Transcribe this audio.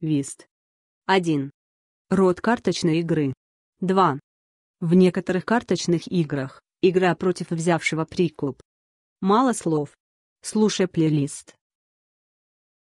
Вист. 1. Род карточной игры. 2. В некоторых карточных играх игра против взявшего прикуп. Мало слов. Слушай плейлист.